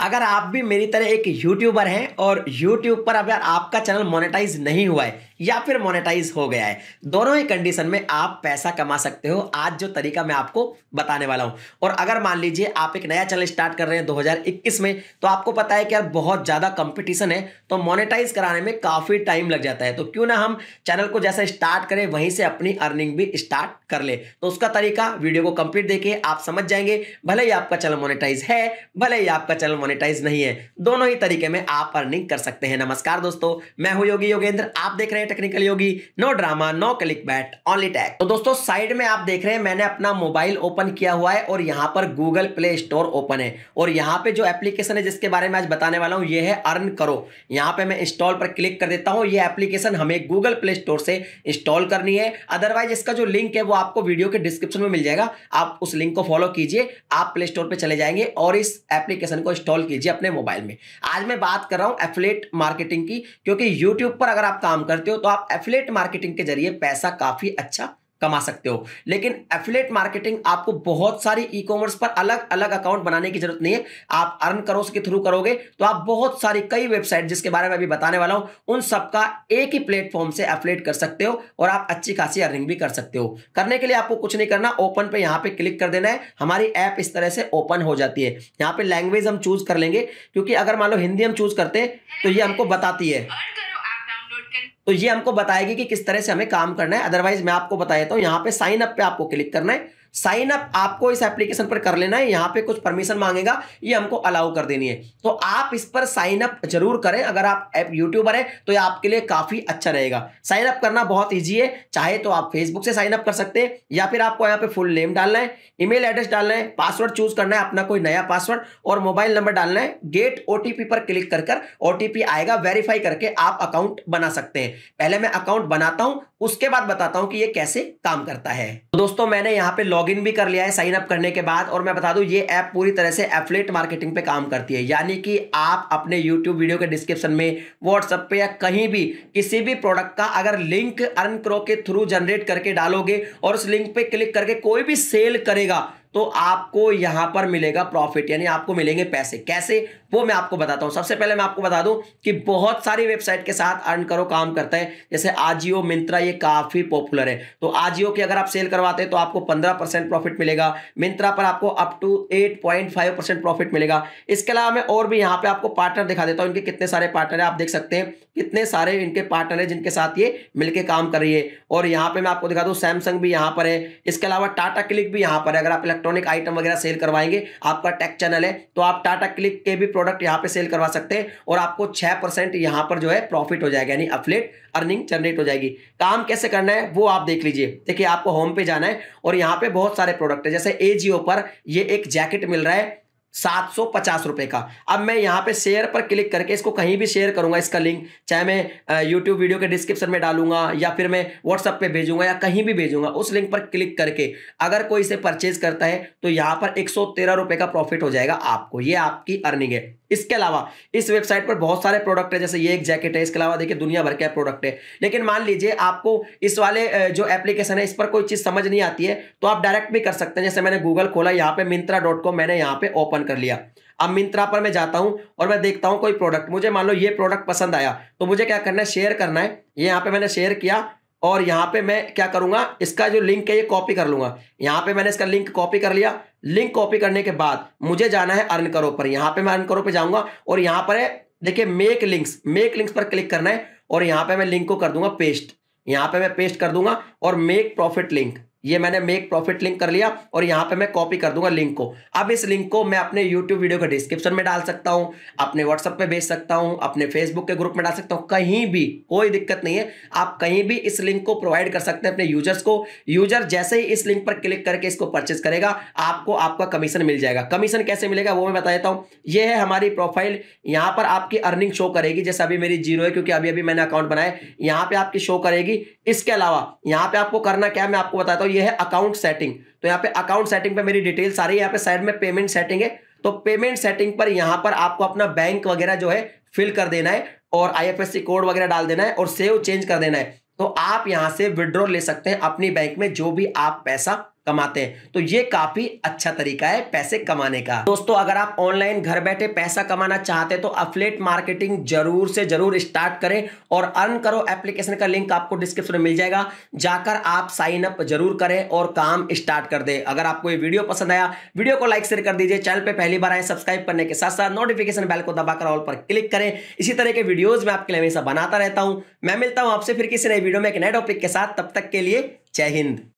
अगर आप भी मेरी तरह एक यूट्यूबर हैं और यूट्यूब पर अगर आपका चैनल मोनेटाइज नहीं हुआ है या फिर मोनेटाइज हो गया है दोनों ही कंडीशन में आप पैसा कमा सकते हो आज जो तरीका मैं आपको बताने वाला हूं और अगर मान लीजिए आप एक नया चैनल स्टार्ट कर रहे हैं 2021 में तो आपको पता है कि यार बहुत ज़्यादा कंपटीशन है तो मोनेटाइज कराने में काफ़ी टाइम लग जाता है तो क्यों ना हम चैनल को जैसा स्टार्ट करें वहीं से अपनी अर्निंग भी स्टार्ट कर ले तो उसका तरीका वीडियो को कंप्लीट देखिए आप समझ जाएंगे भले ही आपका चैनल मोनिटाइज है भले ही आपका चैनल मोनिटाइज नहीं है दोनों ही तरीके में आप अर्निंग कर सकते हैं नमस्कार दोस्तों मैं हूं योगी योगेंद्र आप देख रहे हैं टेक्निकली होगी no drama no clickbait only tech तो दोस्तों साइड में आप देख रहे हैं मैंने अपना मोबाइल ओपन किया हुआ है और यहाँ पर गूगल प्ले स्टोर ओपन है और यहाँ पे जो एप्लीकेशन है जिसके बारे में आज बताने वाला हूँ ये है अर्न करो यहाँ पे मैं इंस्टॉल पर क्लिक कर देता हूँ ये एप्लीकेशन हमें गूगल प्ले स्टोर से इंस्टॉल करनी है अदरवाइज इसका जो लिंक है वो आपको वीडियो के डिस्क्रिप्शन में मिल जाएगा आप उस लिंक को फॉलो कीजिए आप प्ले स्टोर पर चले जाएंगे और इस एप्लीकेशन को इंस्टॉल कीजिए अपने मोबाइल में आज मैं बात कर रहा हूँ एफलेट मार्केटिंग की क्योंकि यूट्यूब पर अगर आप काम करते हो तो आप एफिलेट मार्केटिंग के जरिए पैसा काफ़ी अच्छा कमा सकते हो लेकिन एफिलेट मार्केटिंग आपको बहुत सारी ई कॉमर्स पर अलग अलग अकाउंट बनाने की जरूरत नहीं है आप अर्न करो के थ्रू करोगे तो आप बहुत सारी कई वेबसाइट जिसके बारे में अभी बताने वाला हूं उन सबका एक ही प्लेटफॉर्म से एफिलेट कर सकते हो और आप अच्छी खासी अर्निंग भी कर सकते हो करने के लिए आपको कुछ नहीं करना ओपन पर यहाँ पे क्लिक कर देना है हमारी ऐप इस तरह से ओपन हो जाती है यहाँ पे लैंग्वेज हम चूज कर लेंगे क्योंकि अगर मान लो हिंदी हम चूज करते तो ये हमको बताती है तो ये हमको बताएगी कि किस तरह से हमें काम करना है अदरवाइज मैं आपको बता देता हूँ यहाँ पे साइन अप पे आपको क्लिक करना है साइन अप आपको इस एप्लीकेशन पर कर लेना है यहाँ पे कुछ परमिशन मांगेगा ये हमको अलाउ कर देनी है तो आप इस पर साइन अप जरूर करें अगर आप ऐप यूट्यूबर हैं तो ये आपके लिए काफ़ी अच्छा रहेगा साइन अप करना बहुत ईजी है चाहे तो आप फेसबुक से साइन अप कर सकते हैं या फिर आपको यहाँ पे फुल नेम डालना है ईमेल एड्रेस डालना है पासवर्ड चूज करना है अपना कोई नया पासवर्ड और मोबाइल नंबर डालना है गेट ओ पर क्लिक कर कर ओ आएगा वेरीफाई करके आप अकाउंट बना सकते हैं पहले मैं अकाउंट बनाता हूँ उसके बाद बताता हूँ कि ये कैसे काम करता है तो दोस्तों मैंने यहाँ पे लॉग लॉगिन भी कर लिया है साइन अप करने के बाद और मैं बता दूं ये ऐप पूरी तरह से एफलेट मार्केटिंग पे काम करती है यानी कि आप अपने यूट्यूब वीडियो के डिस्क्रिप्शन में व्हाट्सअप पे या कहीं भी किसी भी प्रोडक्ट का अगर लिंक अर्न क्रो के थ्रू जनरेट करके डालोगे और उस लिंक पे क्लिक करके कोई भी सेल करेगा तो आपको यहां पर मिलेगा प्रॉफिट यानी आपको मिलेंगे पैसे कैसे वो मैं आपको बताता हूं सबसे पहले मैं आपको बता दूं कि बहुत सारी वेबसाइट के साथ अर्न करो काम करता है जैसे आजियो मिंत्रा ये काफी पॉपुलर है तो आजियो की अगर आप सेल करवाते हैं तो आपको पंद्रह परसेंट प्रॉफिट मिलेगा मिंत्रा पर आपको up to eight point five percent profit मिलेगा इसके अलावा मैं और भी यहाँ पे आपको पार्टनर दिखा देता हूँ इनके कितने सारे पार्टनर है आप देख सकते हैं कितने सारे इनके पार्टनर है जिनके साथ ये मिलकर काम कर रही है और यहाँ पे मैं आपको दिखा दू सैमसंग भी यहाँ पर है इसके अलावा टाटा क्लिक भी यहाँ पर है अगर आप इलेक्ट्रॉनिक आइटम वगैरह सेल करवाएंगे आपका टेक चैनल है तो आप टाटा क्लिक के भी प्रोडक्ट यहाँ पे सेल करवा सकते हैं और आपको छह परसेंट यहाँ पर जो है प्रॉफिट हो जाएगा यानी अफलेट अर्निंग जनरेट हो जाएगी काम कैसे करना है वो आप देख लीजिए देखिए आपको होम पे जाना है और यहाँ पे बहुत सारे प्रोडक्ट है जैसे ए पर ये एक जैकेट मिल रहा है सात सौ पचास रुपये का अब मैं यहाँ पे शेयर पर क्लिक करके इसको कहीं भी शेयर करूँगा इसका लिंक चाहे मैं यूट्यूब वीडियो के डिस्क्रिप्शन में डालूंगा या फिर मैं व्हाट्सअप पे भेजूंगा या कहीं भी भेजूंगा उस लिंक पर क्लिक करके अगर कोई इसे परचेज करता है तो यहाँ पर एक सौ तेरह रुपये का प्रॉफिट हो जाएगा आपको ये आपकी अर्निंग है इसके अलावा इस वेबसाइट पर बहुत सारे प्रोडक्ट है जैसे ये एक जैकेट है इसके अलावा देखिए दुनिया भर के प्रोडक्ट है लेकिन मान लीजिए आपको इस वाले जो एप्लीकेशन है इस पर कोई चीज़ समझ नहीं आती है तो आप डायरेक्ट भी कर सकते हैं जैसे मैंने गूगल खोला यहाँ पे मिंत्रा मैंने यहाँ पे ओपन कर लिया अब मिंत्रा पर मैं जाता हूं और मैं देखता हूं कोई प्रोडक्ट मुझे मान लो ये प्रोडक्ट पसंद आया तो मुझे क्या करना है शेयर करना है ये यहाँ पे मैंने शेयर किया और यहाँ पे मैं क्या करूँगा इसका जो लिंक है ये कॉपी कर लूँगा यहाँ पे मैंने इसका लिंक कॉपी कर लिया लिंक कॉपी करने के बाद मुझे जाना है अर्न करो पर यहाँ पे मैं अर्न करो पे जाऊँगा और यहाँ पर है देखिए मेक लिंक्स मेक लिंक्स पर क्लिक करना है और यहाँ पे मैं लिंक को कर दूंगा पेस्ट यहाँ पे मैं पेस्ट कर दूंगा और मेक प्रॉफिट लिंक ये मैंने मेक प्रॉफिट लिंक कर लिया और यहां पे मैं कॉपी कर दूंगा लिंक को अब इस लिंक को मैं अपने यूट्यूब वीडियो के डिस्क्रिप्शन में डाल सकता हूं अपने व्हाट्सअप पे भेज सकता हूं अपने फेसबुक के ग्रुप में डाल सकता हूं कहीं भी कोई दिक्कत नहीं है आप कहीं भी इस लिंक को प्रोवाइड कर सकते हैं अपने यूजर्स को यूजर जैसे ही इस लिंक पर क्लिक करके इसको परचेस करेगा आपको आपका कमीशन मिल जाएगा कमीशन कैसे मिलेगा वो मैं बता देता हूँ ये है हमारी प्रोफाइल यहाँ पर आपकी अर्निंग शो करेगी जैसे अभी मेरी जीरो है क्योंकि अभी अभी मैंने अकाउंट बनाया यहाँ पे आपकी शो करेगी इसके अलावा यहाँ पे आपको करना क्या मैं आपको बताता हूँ ये है अकाउंट सेटिंग तो यहाँ पे अकाउंट सेटिंग पे मेरी डिटेल्स आ रही है यहाँ पे साइड में पेमेंट सेटिंग है तो पेमेंट सेटिंग पर यहाँ पर आपको अपना बैंक वगैरह जो है फिल कर देना है और आईएफएससी कोड वगैरह डाल देना है और सेव चेंज कर देना है तो आप यहाँ से विड्रॉ ले सकते हैं अपनी बैंक में जो भी आप पैसा कमाते हैं तो ये काफ़ी अच्छा तरीका है पैसे कमाने का दोस्तों अगर आप ऑनलाइन घर बैठे पैसा कमाना चाहते हैं तो अफलेट मार्केटिंग जरूर से जरूर स्टार्ट करें और अर्न करो एप्लीकेशन का लिंक आपको डिस्क्रिप्शन में मिल जाएगा जाकर आप साइन अप जरूर करें और काम स्टार्ट कर दें अगर आपको ये वीडियो पसंद आया वीडियो को लाइक शेयर कर दीजिए चैनल पर पहली बार आए सब्सक्राइब करने के साथ साथ नोटिफिकेशन बैल को दबाकर ऑल पर क्लिक करें इसी तरह के वीडियोज में आपके लिए हमेशा बनाता रहता हूं मैं मिलता हूं आपसे फिर किसी नई वीडियो में एक नए टॉपिक के साथ तब तक के लिए जय हिंद